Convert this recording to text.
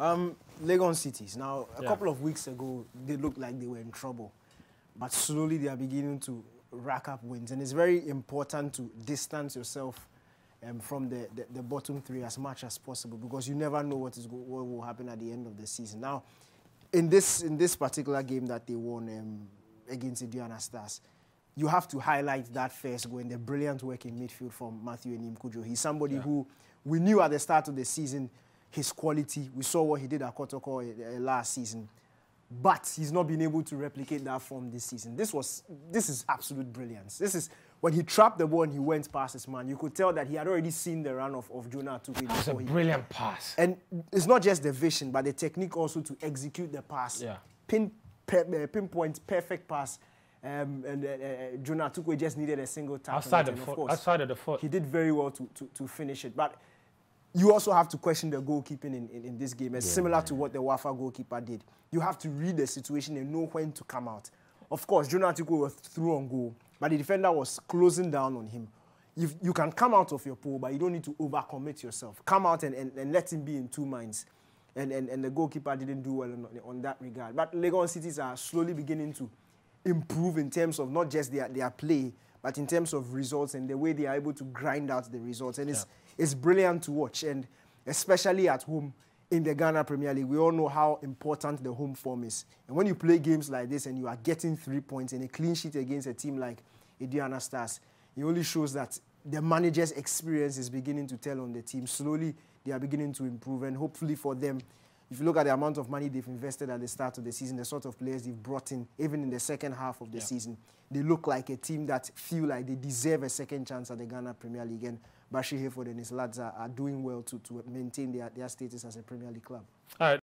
Um, Legon cities. Now, a yeah. couple of weeks ago, they looked like they were in trouble, but slowly they are beginning to rack up wins, and it's very important to distance yourself um, from the, the, the, bottom three as much as possible because you never know what is what will happen at the end of the season. Now, in this in this particular game that they won um, against Indiana Stars, you have to highlight that first goal and the brilliant work in midfield from Matthew Enim Kujo. He's somebody yeah. who we knew at the start of the season his quality. We saw what he did at Kotoko eh, eh, last season. But he's not been able to replicate that form this season. This was this is absolute brilliance. This is when he trapped the ball and he went past his man, you could tell that he had already seen the run of, of Jonah It was a brilliant pass. And it's not just the vision, but the technique also to execute the pass. Yeah. Pin, pe eh, pinpoint, perfect pass. Um, and uh, uh, Jonah Tukwe just needed a single tap. Outside, of, the foot, outside of the foot. He did very well to, to, to finish it. But you also have to question the goalkeeping in, in, in this game. It's yeah, similar to what the Wafa goalkeeper did. You have to read the situation and know when to come out. Of course, Jonah Tiku was through on goal, but the defender was closing down on him. If you can come out of your pool, but you don't need to overcommit yourself. Come out and, and, and let him be in two minds. And, and, and the goalkeeper didn't do well on, on that regard. But Lagos Cities are slowly beginning to improve in terms of not just their, their play, but in terms of results and the way they are able to grind out the results, and it's yeah. it's brilliant to watch, and especially at home in the Ghana Premier League, we all know how important the home form is. And when you play games like this and you are getting three points and a clean sheet against a team like Indiana Stars, it only shows that the manager's experience is beginning to tell on the team. Slowly, they are beginning to improve, and hopefully for them, if you look at the amount of money they've invested at the start of the season, the sort of players they've brought in, even in the second half of the yeah. season, they look like a team that feel like they deserve a second chance at the Ghana Premier League. And Bashir Hayford and his lads are, are doing well to, to maintain their, their status as a Premier League club. All right.